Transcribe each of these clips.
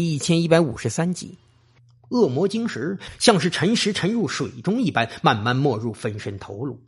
一千一百五十三集，恶魔晶石像是沉石沉入水中一般，慢慢没入分身头颅。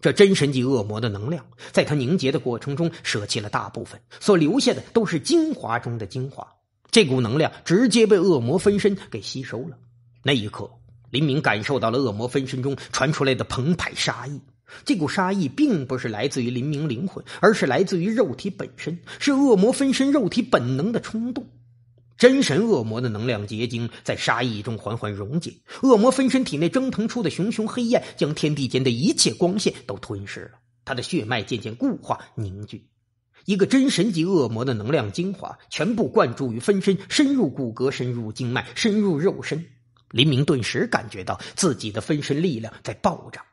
这真神级恶魔的能量，在它凝结的过程中舍弃了大部分，所留下的都是精华中的精华。这股能量直接被恶魔分身给吸收了。那一刻，林明感受到了恶魔分身中传出来的澎湃杀意。这股杀意并不是来自于林明灵魂，而是来自于肉体本身，是恶魔分身肉体本能的冲动。真神恶魔的能量结晶在杀意中缓缓溶解，恶魔分身体内蒸腾出的熊熊黑焰，将天地间的一切光线都吞噬了。他的血脉渐渐固化凝聚，一个真神级恶魔的能量精华全部灌注于分身，深入骨骼，深入经脉，深入肉身。林明顿时感觉到自己的分身力量在暴涨。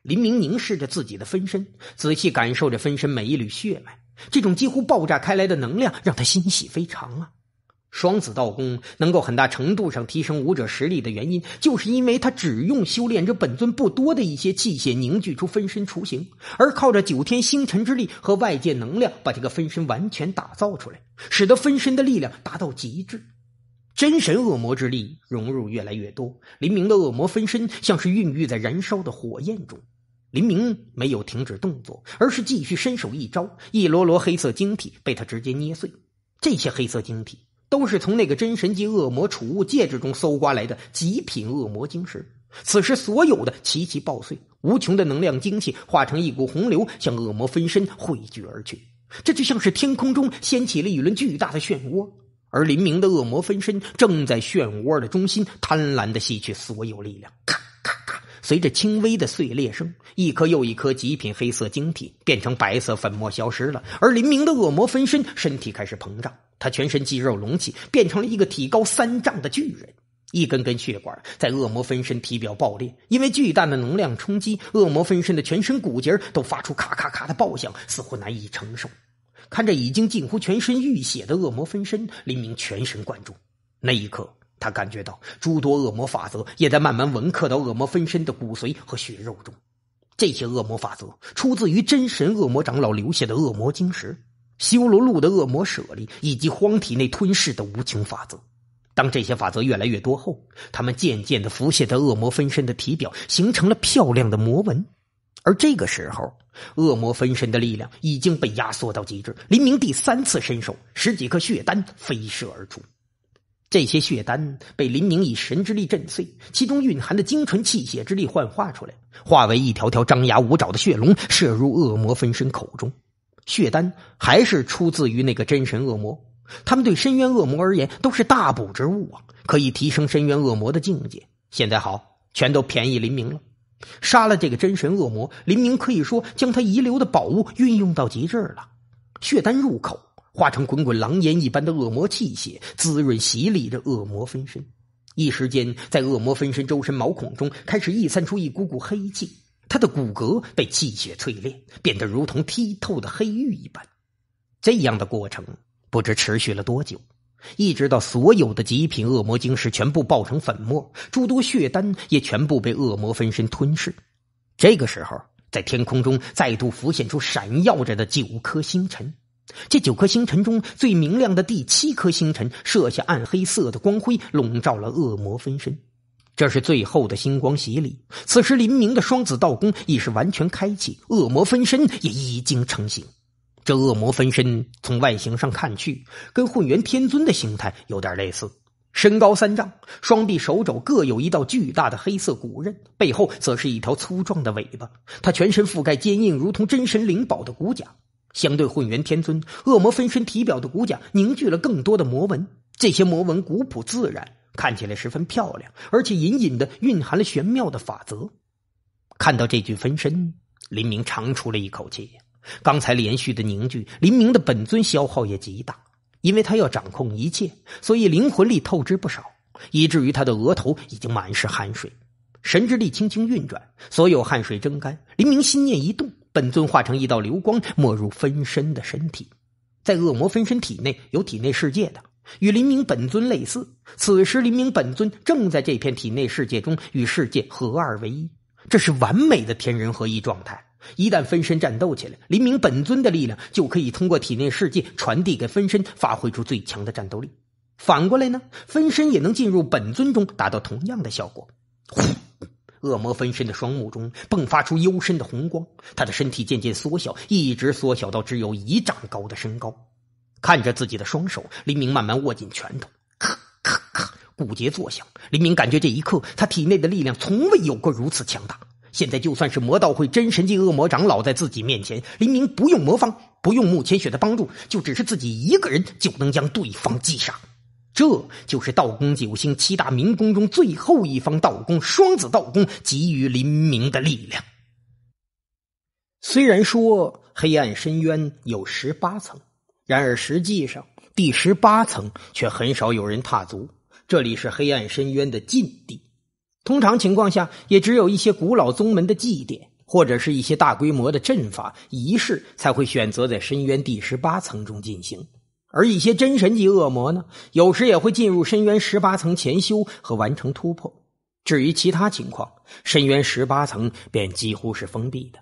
林明凝视着自己的分身，仔细感受着分身每一缕血脉，这种几乎爆炸开来的能量让他欣喜非常啊！双子道功能够很大程度上提升武者实力的原因，就是因为他只用修炼这本尊不多的一些器械凝聚出分身雏形，而靠着九天星辰之力和外界能量把这个分身完全打造出来，使得分身的力量达到极致。真神恶魔之力融入越来越多，林明的恶魔分身像是孕育在燃烧的火焰中。林明没有停止动作，而是继续伸手一招，一摞摞黑色晶体被他直接捏碎。这些黑色晶体。都是从那个真神级恶魔储物戒指中搜刮来的极品恶魔晶石。此时，所有的齐齐爆碎，无穷的能量精气化成一股洪流，向恶魔分身汇聚而去。这就像是天空中掀起了一轮巨大的漩涡，而林明的恶魔分身正在漩涡的中心，贪婪的吸取所有力量。咔咔咔，随着轻微的碎裂声，一颗又一颗极品黑色晶体变成白色粉末消失了，而林明的恶魔分身身体开始膨胀。他全身肌肉隆起，变成了一个体高三丈的巨人。一根根血管在恶魔分身体表爆裂，因为巨大的能量冲击，恶魔分身的全身骨节都发出咔咔咔的爆响，似乎难以承受。看着已经近乎全身浴血的恶魔分身，林明全神贯注。那一刻，他感觉到诸多恶魔法则也在慢慢纹刻到恶魔分身的骨髓和血肉中。这些恶魔法则出自于真神恶魔长老留下的恶魔晶石。修罗路的恶魔舍利以及荒体内吞噬的无穷法则，当这些法则越来越多后，他们渐渐的浮现在恶魔分身的体表，形成了漂亮的魔纹。而这个时候，恶魔分身的力量已经被压缩到极致。林明第三次伸手，十几颗血丹飞射而出，这些血丹被林明以神之力震碎，其中蕴含的精纯气血之力幻化出来，化为一条条张牙舞爪的血龙，射入恶魔分身口中。血丹还是出自于那个真神恶魔，他们对深渊恶魔而言都是大补之物啊，可以提升深渊恶魔的境界。现在好，全都便宜林明了。杀了这个真神恶魔，林明可以说将他遗留的宝物运用到极致了。血丹入口，化成滚滚狼烟一般的恶魔气血，滋润洗礼着恶魔分身。一时间，在恶魔分身周身毛孔中开始溢散出一股股黑气。他的骨骼被气血淬炼，变得如同剔透的黑玉一般。这样的过程不知持续了多久，一直到所有的极品恶魔晶石全部爆成粉末，诸多血丹也全部被恶魔分身吞噬。这个时候，在天空中再度浮现出闪耀着的九颗星辰。这九颗星辰中最明亮的第七颗星辰，射下暗黑色的光辉，笼罩了恶魔分身。这是最后的星光洗礼。此时，林明的双子道功已是完全开启，恶魔分身也已经成型。这恶魔分身从外形上看去，跟混元天尊的形态有点类似，身高三丈，双臂、手肘各有一道巨大的黑色骨刃，背后则是一条粗壮的尾巴。他全身覆盖坚硬如同真神灵宝的骨甲。相对混元天尊，恶魔分身体表的骨甲凝聚了更多的魔纹，这些魔纹古朴自然。看起来十分漂亮，而且隐隐的蕴含了玄妙的法则。看到这具分身，林明长出了一口气。刚才连续的凝聚，林明的本尊消耗也极大，因为他要掌控一切，所以灵魂力透支不少，以至于他的额头已经满是汗水。神之力轻轻运转，所有汗水蒸干。林明心念一动，本尊化成一道流光，没入分身的身体。在恶魔分身体内有体内世界的。与林明本尊类似，此时林明本尊正在这片体内世界中与世界合二为一，这是完美的天人合一状态。一旦分身战斗起来，林明本尊的力量就可以通过体内世界传递给分身，发挥出最强的战斗力。反过来呢，分身也能进入本尊中，达到同样的效果。呼！恶魔分身的双目中迸发出幽深的红光，他的身体渐渐缩小，一直缩小到只有一丈高的身高。看着自己的双手，林明慢慢握紧拳头，咔咔咔，骨节作响。林明感觉这一刻，他体内的力量从未有过如此强大。现在，就算是魔道会真神级恶魔长老在自己面前，林明不用魔方，不用慕千雪的帮助，就只是自己一个人，就能将对方击杀。这就是道宫九星七大明宫中最后一方道宫——双子道宫给予林明的力量。虽然说黑暗深渊有十八层。然而，实际上第十八层却很少有人踏足。这里是黑暗深渊的禁地，通常情况下，也只有一些古老宗门的祭典，或者是一些大规模的阵法仪式才会选择在深渊第十八层中进行。而一些真神级恶魔呢，有时也会进入深渊十八层潜修和完成突破。至于其他情况，深渊十八层便几乎是封闭的。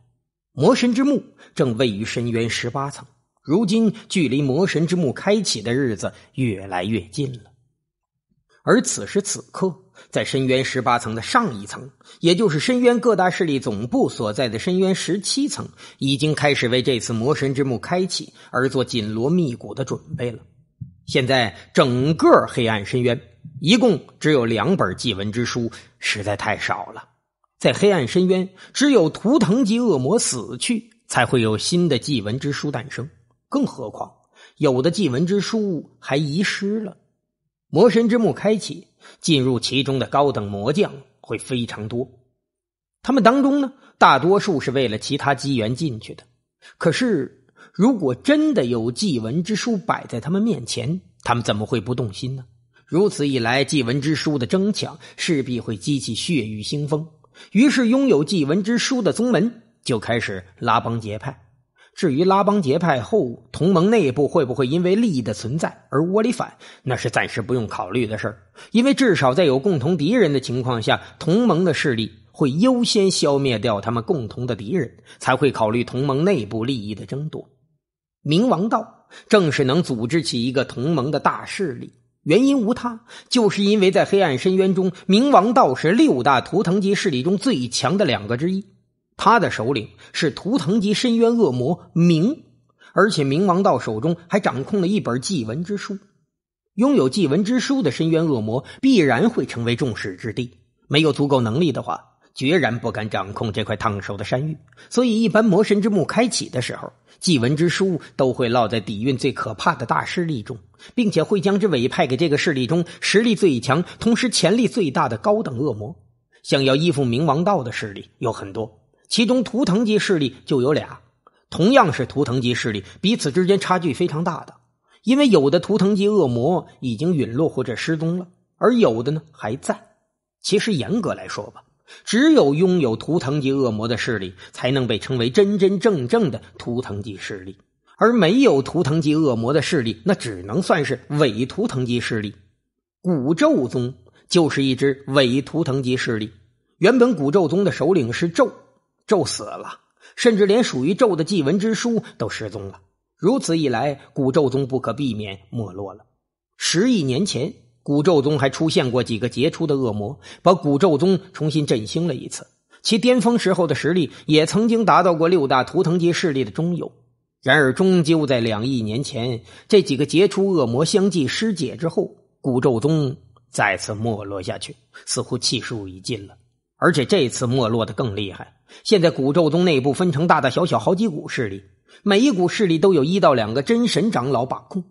魔神之墓正位于深渊十八层。如今距离魔神之墓开启的日子越来越近了，而此时此刻，在深渊十八层的上一层，也就是深渊各大势力总部所在的深渊十七层，已经开始为这次魔神之墓开启而做紧锣密鼓的准备了。现在整个黑暗深渊一共只有两本祭文之书，实在太少了。在黑暗深渊，只有图腾级恶魔死去，才会有新的祭文之书诞生。更何况，有的祭文之书还遗失了。魔神之墓开启，进入其中的高等魔将会非常多。他们当中呢，大多数是为了其他机缘进去的。可是，如果真的有祭文之书摆在他们面前，他们怎么会不动心呢？如此一来，祭文之书的争抢势必会激起血雨腥风。于是，拥有祭文之书的宗门就开始拉帮结派。至于拉帮结派后，同盟内部会不会因为利益的存在而窝里反，那是暂时不用考虑的事儿。因为至少在有共同敌人的情况下，同盟的势力会优先消灭掉他们共同的敌人，才会考虑同盟内部利益的争夺。冥王道正是能组织起一个同盟的大势力，原因无他，就是因为在黑暗深渊中，冥王道是六大图腾级势力中最强的两个之一。他的首领是图腾级深渊恶魔冥，而且冥王道手中还掌控了一本祭文之书。拥有祭文之书的深渊恶魔必然会成为众矢之的。没有足够能力的话，决然不敢掌控这块烫手的山芋。所以，一般魔神之墓开启的时候，祭文之书都会落在底蕴最可怕的大势力中，并且会将之委派给这个势力中实力最强、同时潜力最大的高等恶魔。想要依附冥王道的势力有很多。其中图腾级势力就有俩，同样是图腾级势力，彼此之间差距非常大的。因为有的图腾级恶魔已经陨落或者失踪了，而有的呢还在。其实严格来说吧，只有拥有图腾级恶魔的势力才能被称为真真正正的图腾级势力，而没有图腾级恶魔的势力，那只能算是伪图腾级势力。古咒宗就是一支伪图腾级势力。原本古咒宗的首领是咒。咒死了，甚至连属于咒的祭文之书都失踪了。如此一来，古咒宗不可避免没落了。十亿年前，古咒宗还出现过几个杰出的恶魔，把古咒宗重新振兴了一次，其巅峰时候的实力也曾经达到过六大图腾级势力的中游。然而，终究在两亿年前，这几个杰出恶魔相继失解之后，古咒宗再次没落下去，似乎气数已尽了。而且这次没落的更厉害。现在古咒宗内部分成大大小小好几股势力，每一股势力都有一到两个真神长老把控。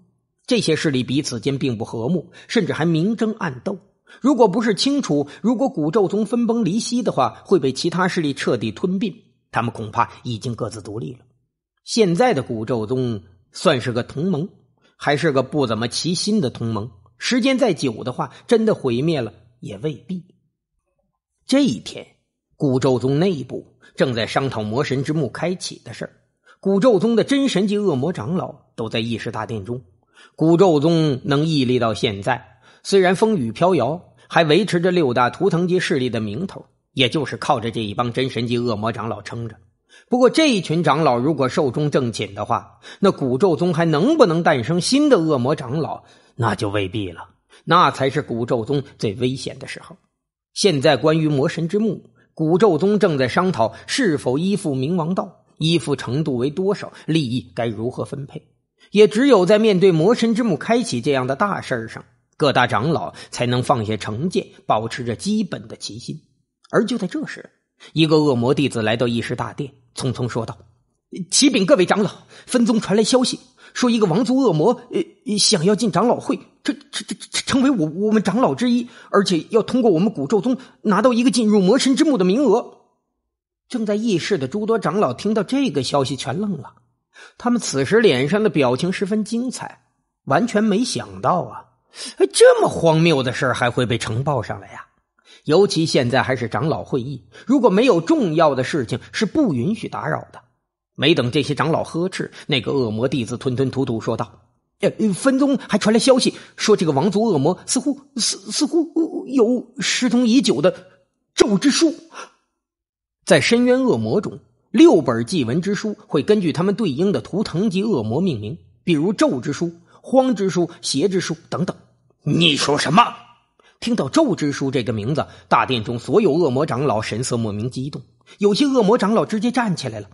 这些势力彼此间并不和睦，甚至还明争暗斗。如果不是清楚，如果古咒宗分崩离析的话，会被其他势力彻底吞并。他们恐怕已经各自独立了。现在的古咒宗算是个同盟，还是个不怎么齐心的同盟。时间再久的话，真的毁灭了也未必。这一天，古咒宗内部正在商讨魔神之墓开启的事儿。古咒宗的真神级恶魔长老都在议事大殿中。古咒宗能屹立到现在，虽然风雨飘摇，还维持着六大图腾级势力的名头，也就是靠着这一帮真神级恶魔长老撑着。不过，这一群长老如果寿终正寝的话，那古咒宗还能不能诞生新的恶魔长老，那就未必了。那才是古咒宗最危险的时候。现在关于魔神之墓，古咒宗正在商讨是否依附冥王道，依附程度为多少，利益该如何分配。也只有在面对魔神之墓开启这样的大事儿上，各大长老才能放下成见，保持着基本的齐心。而就在这时，一个恶魔弟子来到议事大殿，匆匆说道：“启禀各位长老，分宗传来消息，说一个王族恶魔，呃，想要进长老会。”成成成这成为我我们长老之一，而且要通过我们古咒宗拿到一个进入魔神之墓的名额。正在议事的诸多长老听到这个消息，全愣了。他们此时脸上的表情十分精彩，完全没想到啊，这么荒谬的事还会被呈报上来呀！尤其现在还是长老会议，如果没有重要的事情，是不允许打扰的。没等这些长老呵斥，那个恶魔弟子吞吞吐吐说道。分宗还传来消息，说这个王族恶魔似乎似似乎有失踪已久的咒之书。在深渊恶魔中，六本祭文之书会根据他们对应的图腾及恶魔命名，比如咒之书、荒之书、邪之书等等。你说什么？听到咒之书这个名字，大殿中所有恶魔长老神色莫名激动，有些恶魔长老直接站起来了。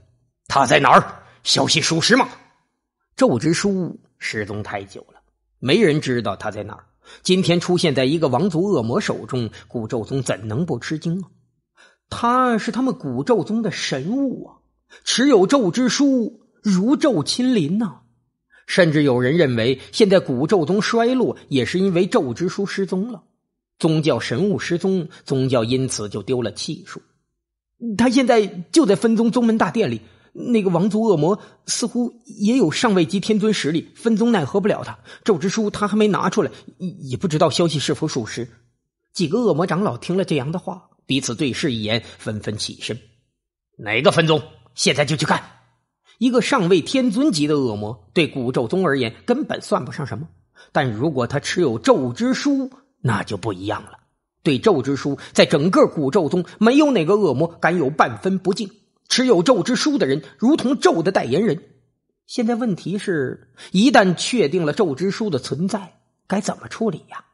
他在哪儿？消息属实吗？咒之书。失踪太久了，没人知道他在哪儿。今天出现在一个王族恶魔手中，古咒宗怎能不吃惊啊？他是他们古咒宗的神物啊，持有咒之书，如咒亲临呐。甚至有人认为，现在古咒宗衰落，也是因为咒之书失踪了。宗教神物失踪，宗教因此就丢了气数。他现在就在分宗宗门大殿里。那个王族恶魔似乎也有上位级天尊实力，分宗奈何不了他。咒之书他还没拿出来，也不知道消息是否属实。几个恶魔长老听了这样的话，彼此对视一眼，纷纷起身。哪个分宗？现在就去干！一个上位天尊级的恶魔，对古咒宗而言根本算不上什么。但如果他持有咒之书，那就不一样了。对咒之书，在整个古咒宗，没有哪个恶魔敢有半分不敬。持有咒之书的人，如同咒的代言人。现在问题是，一旦确定了咒之书的存在，该怎么处理呀？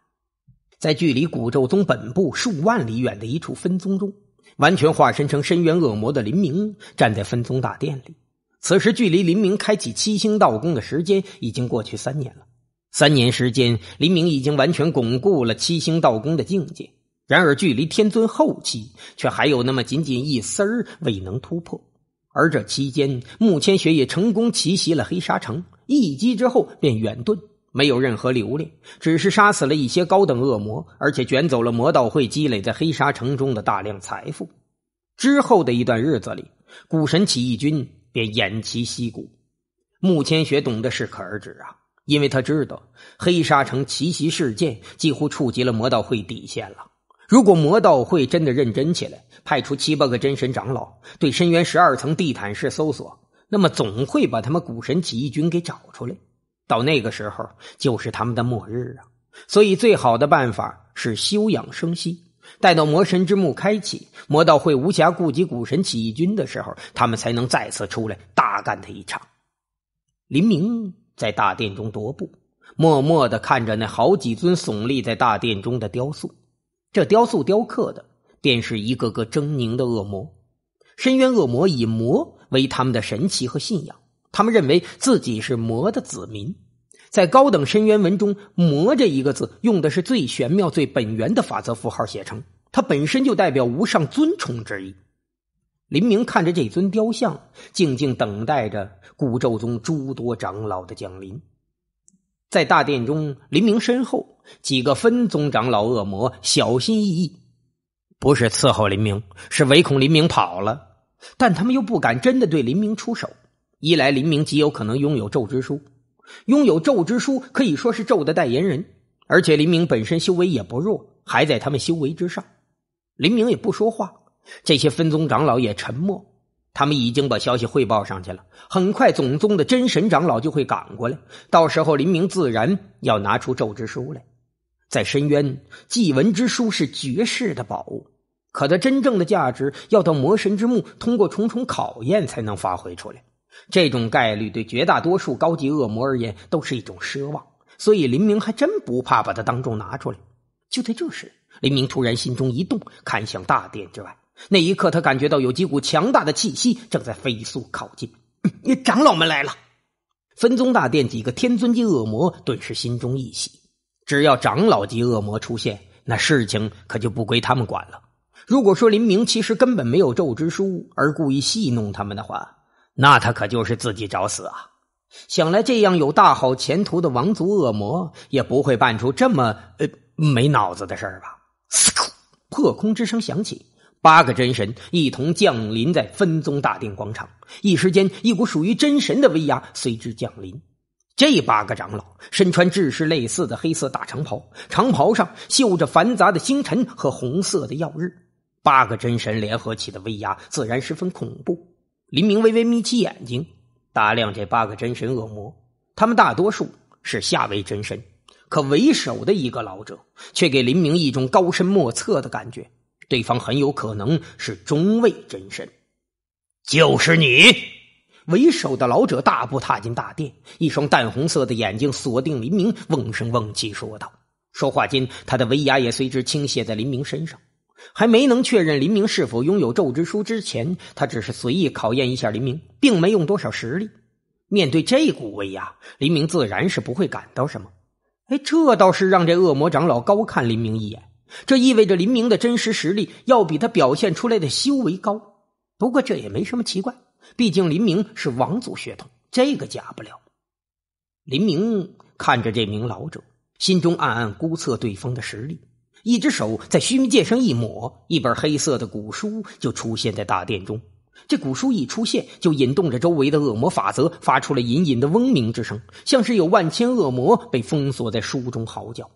在距离古咒宗本部数万里远的一处分宗中，完全化身成深渊恶魔的林明站在分宗大殿里。此时，距离林明开启七星道功的时间已经过去三年了。三年时间，林明已经完全巩固了七星道功的境界。然而，距离天尊后期却还有那么仅仅一丝儿未能突破。而这期间，慕千雪也成功奇袭了黑沙城，一击之后便远遁，没有任何留恋，只是杀死了一些高等恶魔，而且卷走了魔道会积累在黑沙城中的大量财富。之后的一段日子里，古神起义军便偃旗息鼓。慕千雪懂得适可而止啊，因为他知道黑沙城奇袭事件几乎触及了魔道会底线了。如果魔道会真的认真起来，派出七八个真神长老对深渊十二层地毯式搜索，那么总会把他们古神起义军给找出来。到那个时候，就是他们的末日啊！所以，最好的办法是休养生息，待到魔神之墓开启，魔道会无暇顾及古神起义军的时候，他们才能再次出来大干他一场。林明在大殿中踱步，默默的看着那好几尊耸立在大殿中的雕塑。这雕塑雕刻的，便是一个个狰狞的恶魔。深渊恶魔以魔为他们的神奇和信仰，他们认为自己是魔的子民。在高等深渊文中，魔这一个字用的是最玄妙、最本源的法则符号写成，它本身就代表无上尊崇之意。林明看着这尊雕像，静静等待着古咒宗诸多长老的降临。在大殿中，林明身后几个分宗长老恶魔小心翼翼，不是伺候林明，是唯恐林明跑了，但他们又不敢真的对林明出手。一来林明极有可能拥有咒之书，拥有咒之书可以说是咒的代言人，而且林明本身修为也不弱，还在他们修为之上。林明也不说话，这些分宗长老也沉默。他们已经把消息汇报上去了，很快总宗的真神长老就会赶过来。到时候林明自然要拿出咒之书来。在深渊祭文之书是绝世的宝物，可它真正的价值要到魔神之墓通过重重考验才能发挥出来。这种概率对绝大多数高级恶魔而言都是一种奢望，所以林明还真不怕把它当众拿出来。就在这时，林明突然心中一动，看向大殿之外。那一刻，他感觉到有几股强大的气息正在飞速靠近。长老们来了！分宗大殿几个天尊级恶魔顿时心中一喜。只要长老级恶魔出现，那事情可就不归他们管了。如果说林明其实根本没有咒之书，而故意戏弄他们的话，那他可就是自己找死啊！想来这样有大好前途的王族恶魔，也不会办出这么呃没脑子的事儿吧？破空之声响起。八个真神一同降临在分宗大殿广场，一时间，一股属于真神的威压随之降临。这八个长老身穿制式类似的黑色大长袍，长袍上绣着繁杂的星辰和红色的耀日。八个真神联合起的威压自然十分恐怖。林明微微眯起眼睛，打量这八个真神恶魔。他们大多数是下位真神，可为首的一个老者却给林明一种高深莫测的感觉。对方很有可能是中位真身。就是你。为首的老者大步踏进大殿，一双淡红色的眼睛锁定林明，瓮声瓮气说道。说话间，他的威压也随之倾泻在林明身上。还没能确认林明是否拥有咒之书之前，他只是随意考验一下林明，并没用多少实力。面对这股威压，林明自然是不会感到什么。哎，这倒是让这恶魔长老高看林明一眼。这意味着林明的真实实力要比他表现出来的修为高。不过这也没什么奇怪，毕竟林明是王族血统，这个假不了。林明看着这名老者，心中暗暗估测对方的实力。一只手在虚界上一抹，一本黑色的古书就出现在大殿中。这古书一出现，就引动着周围的恶魔法则，发出了隐隐的嗡鸣之声，像是有万千恶魔被封锁在书中嚎叫。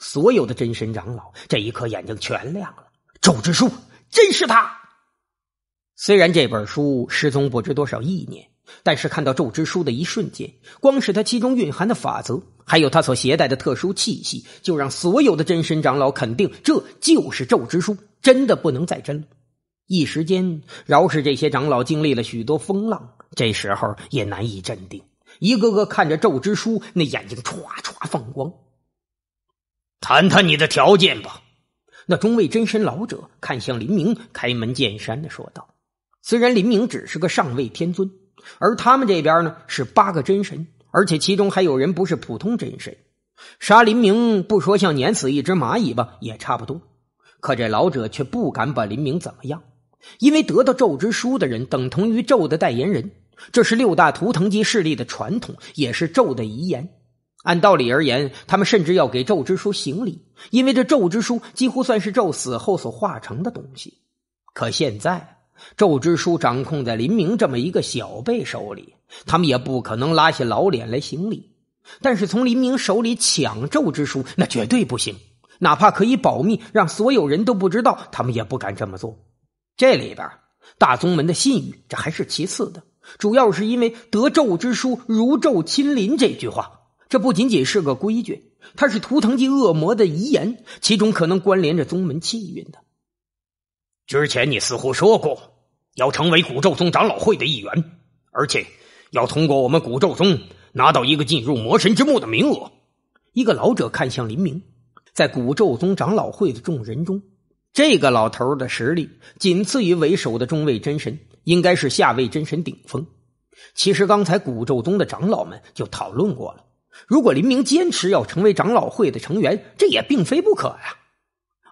所有的真神长老这一刻眼睛全亮了。咒之书，真是他！虽然这本书失踪不知多少亿年，但是看到咒之书的一瞬间，光是他其中蕴含的法则，还有他所携带的特殊气息，就让所有的真神长老肯定这就是咒之书，真的不能再真了。一时间，饶是这些长老经历了许多风浪，这时候也难以镇定，一个个看着咒之书，那眼睛歘歘放光。谈谈你的条件吧。那中尉真神老者看向林明，开门见山的说道：“虽然林明只是个上位天尊，而他们这边呢是八个真神，而且其中还有人不是普通真神。杀林明，不说像碾死一只蚂蚁吧，也差不多。可这老者却不敢把林明怎么样，因为得到咒之书的人，等同于咒的代言人。这是六大图腾级势力的传统，也是咒的遗言。”按道理而言，他们甚至要给咒之书行礼，因为这咒之书几乎算是咒死后所化成的东西。可现在，咒之书掌控在林明这么一个小辈手里，他们也不可能拉下老脸来行礼。但是从林明手里抢咒之书，那绝对不行。哪怕可以保密，让所有人都不知道，他们也不敢这么做。这里边，大宗门的信誉这还是其次的，主要是因为“得咒之书如咒亲临”这句话。这不仅仅是个规矩，它是图腾级恶魔的遗言，其中可能关联着宗门气运的。之前你似乎说过，要成为古咒宗长老会的一员，而且要通过我们古咒宗拿到一个进入魔神之墓的名额。一个老者看向林明，在古咒宗长老会的众人中，这个老头的实力仅次于为首的中位真神，应该是下位真神顶峰。其实刚才古咒宗的长老们就讨论过了。如果林明坚持要成为长老会的成员，这也并非不可呀。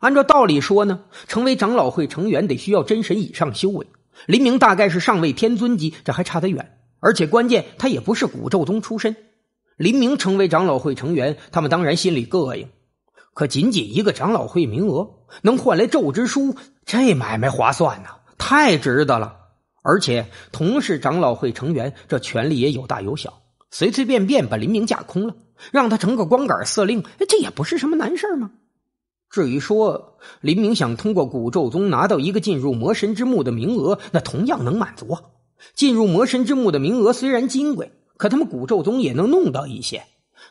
按照道理说呢，成为长老会成员得需要真神以上修为。林明大概是上位天尊级，这还差得远。而且关键他也不是古咒宗出身。林明成为长老会成员，他们当然心里膈应。可仅仅一个长老会名额，能换来咒之书，这买卖划算呐，太值得了。而且同是长老会成员，这权力也有大有小。随随便便把林明架空了，让他成个光杆司令，这也不是什么难事吗？至于说林明想通过古咒宗拿到一个进入魔神之墓的名额，那同样能满足啊。进入魔神之墓的名额虽然金贵，可他们古咒宗也能弄到一些。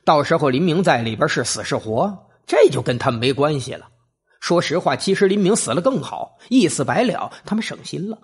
到时候林明在里边是死是活，这就跟他们没关系了。说实话，其实林明死了更好，一死百了，他们省心了。